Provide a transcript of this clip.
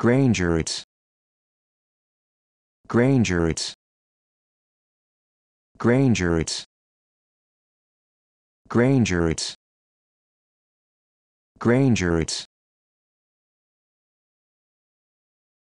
Grangerets. Grangerets. Grangerets. Grangerets. Grangerets.